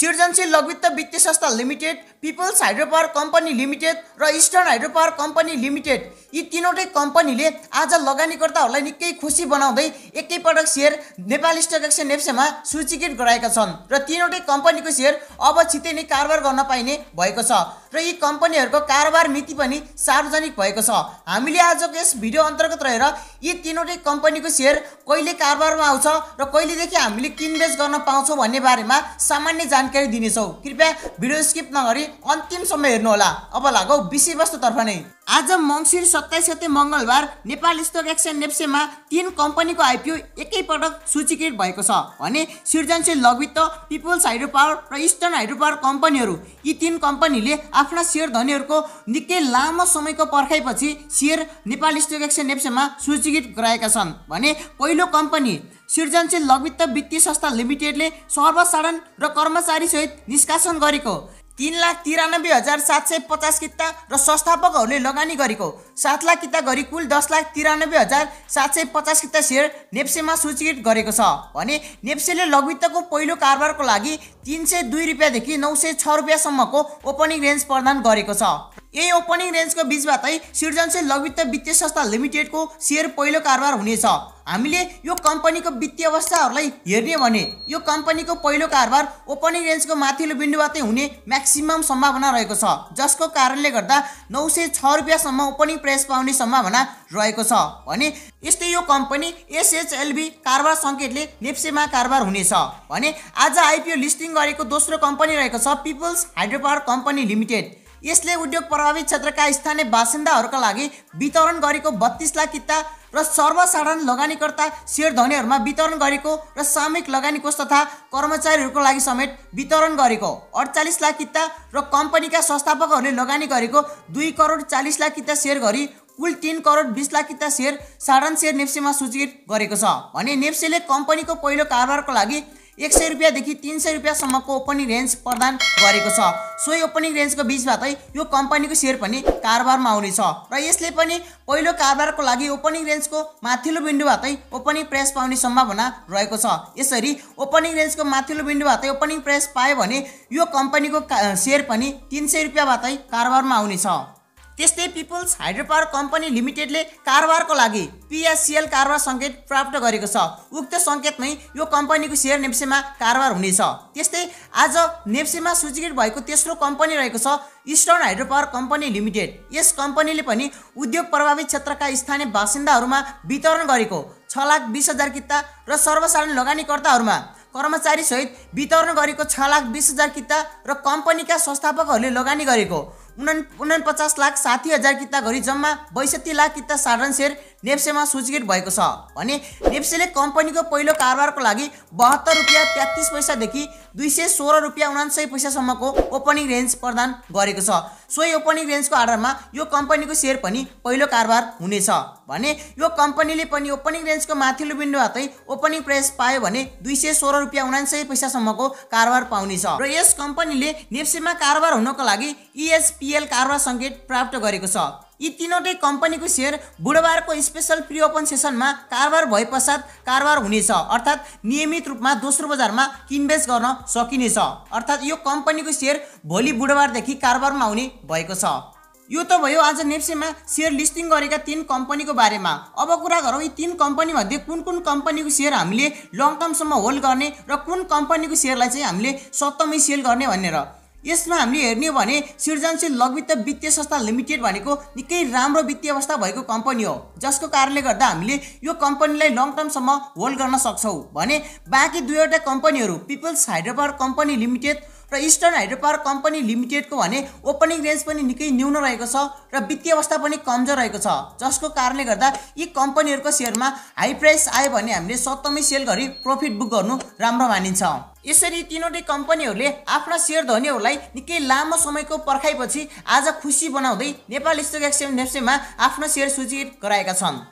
सृजनशील Laghubitta Bittiya Sanstha Limited Peoples Hydro Power Company Limited र Eastern Hydro Power Company Limited यी तिनवटै कम्पनीले आज लगानीकर्ताहरूलाई निकै खुसी बनाउँदै एकैपटक सेयर नेपाल स्टक एक्सचेन्ज नेप्सेमा सूचीकृत गराएका छन् र तिनवटै कम्पनीको सेयर अब छिटै नै कारोबार गर्न पाइने भएको छ र यी कम्पनीहरूको कारोबार मिति पनि सार्वजनिक भएको छ हामीले आजको यस भिडियो अन्तर्गत रहेर यी तिनवटै कम्पनीको सेयर कहिले कारोबारमा आउँछ र कहिलेदेखि हामीले किनबेच गर्न पाउँछौँ भन्ने बारेमा सामान्य जानकारी दिनेछौँ कृपया भिडियो स्किप नगरी अन्तिम समय हेर्नुहोला अब लागौ विषयवस्तुतर्फ नै आज मङ्सिर सत्ताइस गते मङ्गलबार नेपाल स्टक एक्सचेन्ज नेप्सेमा तिन कम्पनीको आइपिओ एकैपटक सूचीकृत भएको छ भने Srijanshil Laghubitta Peoples Hydro Power र इस्टर्न हाइड्रो पावर कम्पनीहरू यी तिन कम्पनीले आफ्ना सेयर धनीहरूको निकै लामो समयको पर्खाइपछि सेयर नेपाल स्टक एक्सचेन्ज नेप्सेमा सूचीकृत गराएका छन् भने पहिलो कम्पनी सृजनशील लघुवित्त वित्तीय संस्था लिमिटेडले सर्वसाधारण र कर्मचारीसहित निष्कासन गरेको तिन लाख तिरानब्बे हजार सात सय पचास किता र संस्थापकहरूले लगानी गरेको सात लाख किता गरी कुल दस लाख तिरानब्बे हजार सात सय पचास किता सेयर नेप्सेमा सूचीकृत गरेको छ भने नेप्सेले लघुवित्तको पहिलो कारोबारको लागि तिन सय दुई रुपियाँदेखि नौ सय छ रुपियाँसम्मको ओपनिङ रेन्ज प्रदान गरेको छ यही ओपनिङ रेन्जको बिचबाटै सृजनशील लघुवित्त वित्तीय संस्था लिमिटेडको सेयर पहिलो कारोबार हुनेछ हामीले यो कम्पनीको वित्तीय अवस्थाहरूलाई हेर्ने भने यो कम्पनीको पहिलो कारोबार ओपनिङ रेन्जको माथिल्लो बिन्दुबाटै हुने म्याक्सिमम सम्भावना रहेको छ जसको कारणले गर्दा नौ सय छ रुपियाँसम्म ओपनिङ प्राइस पाउने सम्भावना रहेको छ भने यस्तै यो कम्पनी एसएचएलबी कारोबार सङ्केतले नेप्सेमा कारोबार हुनेछ भने आज आइपिओ लिस्टिङ गरेको दोस्रो कम्पनी रहेको छ पिपल्स हाइड्रोपावर कम्पनी लिमिटेड यसले उद्योग प्रभावित क्षेत्रका स्थानीय बासिन्दाहरूका लागि वितरण गरेको बत्तिस लाख किता र सर्वसाधारण लगानीकर्ता सेयर धनीहरूमा वितरण गरेको र सामूहिक लगानी कोष तथा कर्मचारीहरूको लागि समेत वितरण गरेको अडचालिस लाख किता र कम्पनीका संस्थापकहरूले लगानी गरेको दुई करोड चालिस लाख किता सेयर गरी कुल तिन करोड बिस लाख किता सेयर साधारण सेयर नेप्सेमा सूचित गरेको छ भने नेप्सेले कम्पनीको पहिलो कारोबारको लागि एक सय रुपियाँदेखि तिन सय रुपियाँसम्मको ओपनिङ रेन्ज प्रदान गरेको छ सोही ओपनिङ रेन्जको बिचबाटै यो कम्पनीको सेयर पनि कारोबारमा आउनेछ र यसले पनि पहिलो कारोबारको लागि ओपनिङ रेन्जको माथिल्लो बिन्दुबाटै ओपनिङ प्रेस पाउने सम्भावना रहेको छ यसरी ओपनिङ रेन्जको माथिल्लो बिन्दुबाटै ओपनिङ प्रेस पायो भने यो कम्पनीको सेयर पनि तिन सय रुपियाँबाटै कारोबारमा आउनेछ त्यस्तै पिपल्स हाइड्रो पावर कम्पनी लिमिटेडले कारोबारको लागि पिएससिएल कारोबार सङ्केत प्राप्त गरेको छ उक्त सङ्केतमै यो कम्पनीको सेयर नेप्सेमा कारोबार हुनेछ त्यस्तै आज नेप्सेमा सूचीकृत भएको तेस्रो कम्पनी रहेको छ Eastern Hydro Power Company Limited यस कम्पनीले पनि उद्योग प्रभावित क्षेत्रका स्थानीय बासिन्दाहरूमा वितरण गरेको छ लाख बिस हजार किता र सर्वसाधारण लगानीकर्ताहरूमा कर्मचारीसहित वितरण गरेको छ लाख बिस हजार किता र कम्पनीका संस्थापकहरूले लगानी गरेको उना पचास लाख साठी हजार किता घरि जम्मा बैसठी लाख किता साधारण सेयर नेप्सेमा सूचीकृत भएको छ भने नेप्सेले कम्पनीको पहिलो कारोबारको लागि बहत्तर रुपियाँ तेत्तिस पैसादेखि दुई सय सोह्र रुपियाँ उनान्सय पैसासम्मको ओपनिङ रेन्ज प्रदान गरेको छ सोही ओपनिङ रेन्जको आधारमा यो कम्पनीको सेयर पनि पहिलो कारोबार हुनेछ भने यो कम्पनीले पनि ओपनिङ रेन्जको माथिल्लो हातै ओपनिङ प्राइस पायो भने दुई सय सोह्र रुपियाँ उनान्सय पैसासम्मको कारोबार पाउनेछ र यस कम्पनीले नेप्सेमा कारोबार हुनको लागि इएसपिएल e कारोबार सङ्केत प्राप्त गरेको छ यी तिनवटै कम्पनीको सेयर बुधबारको स्पेसल प्रि ओपन सेसनमा कारोबार भए पश्चात कारोबार हुनेछ अर्थात् नियमित रूपमा दोस्रो बजारमा किनबेच गर्न सकिनेछ अर्थात् यो कम्पनीको सेयर भोलि बुधबारदेखि कारोबारमा आउने भएको छ यो त भयो आज नेप्सेमा सेयर लिस्टिङ गरेका तिन कम्पनीको बारेमा अब कुरा गरौँ यी तिन कम्पनीमध्ये कुन कुन कम्पनीको सेयर हामीले लङ टर्मसम्म होल्ड गर्ने र कुन कम्पनीको सेयरलाई चाहिँ हामीले सत्तमै सेल गर्ने भनेर यसमा हामीले हेर्ने हो भने सृजनशील लघुवित्त वित्तीय संस्था लिमिटेड भनेको निकै राम्रो वित्तीय अवस्था भएको कम्पनी हो जसको कारणले गर्दा हामीले यो कम्पनीलाई लङ टर्मसम्म होल्ड गर्न सक्छौँ भने बाँकी दुईवटा कम्पनीहरू पिपल्स हाइड्रोपावर कम्पनी लिमिटेड र इस्टर्न हाइड्रो पावर कम्पनी लिमिटेडको भने ओपनिङ रेन्ज पनि निकै न्यून रहेको छ र वित्तीय अवस्था पनि कमजोर रहेको छ जसको कारणले गर्दा यी कम्पनीहरूको सेयरमा हाई प्राइस आयो भने हामीले सत्तमै सेल गरी प्रफिट बुक गर्नु राम्रो मानिन्छ यसरी तिनवटै कम्पनीहरूले आफ्ना सेयर धनीहरूलाई निकै लामो समयको पर्खाइपछि आज खुसी बनाउँदै नेपाल स्टक एक्सचेन्ज नेप्सेमा आफ्नो सेयर सूचित गराएका छन्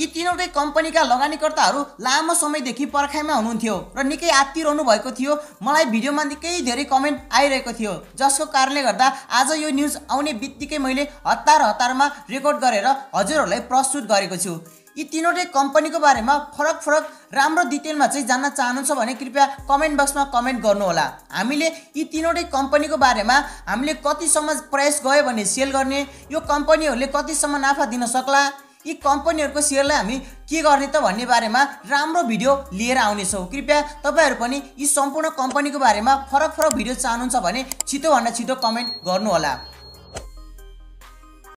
यी तिनवटै कम्पनीका लगानीकर्ताहरू लामो समयदेखि पर्खाइमा हुनुहुन्थ्यो र निकै आत्तिरहनु भएको थियो मलाई भिडियोमा निकै धेरै कमेन्ट आइरहेको थियो जसको कारणले गर्दा आज यो न्युज आउने बित्तिकै मैले हतार हतारमा रेकर्ड गरेर हजुरहरूलाई प्रस्तुत गरेको छु यी तिनवटै कम्पनीको बारेमा फरक फरक राम्रो डिटेलमा चाहिँ जान्न चाहनुहुन्छ भने कृपया कमेन्ट बक्समा कमेन्ट गर्नुहोला हामीले यी तिनवटै कम्पनीको बारेमा हामीले कतिसम्म प्रयास गयो भने सेल गर्ने यो कम्पनीहरूले कतिसम्म नाफा दिन सक्ला यी कम्पनीहरूको सेयरलाई हामी के गर्ने त भन्ने बारेमा राम्रो भिडियो लिएर आउनेछौँ कृपया तपाईँहरू पनि यी सम्पूर्ण कम्पनीको बारेमा फरक फरक भिडियो चाहनुहुन्छ भने छिटोभन्दा छिटो कमेन्ट गर्नुहोला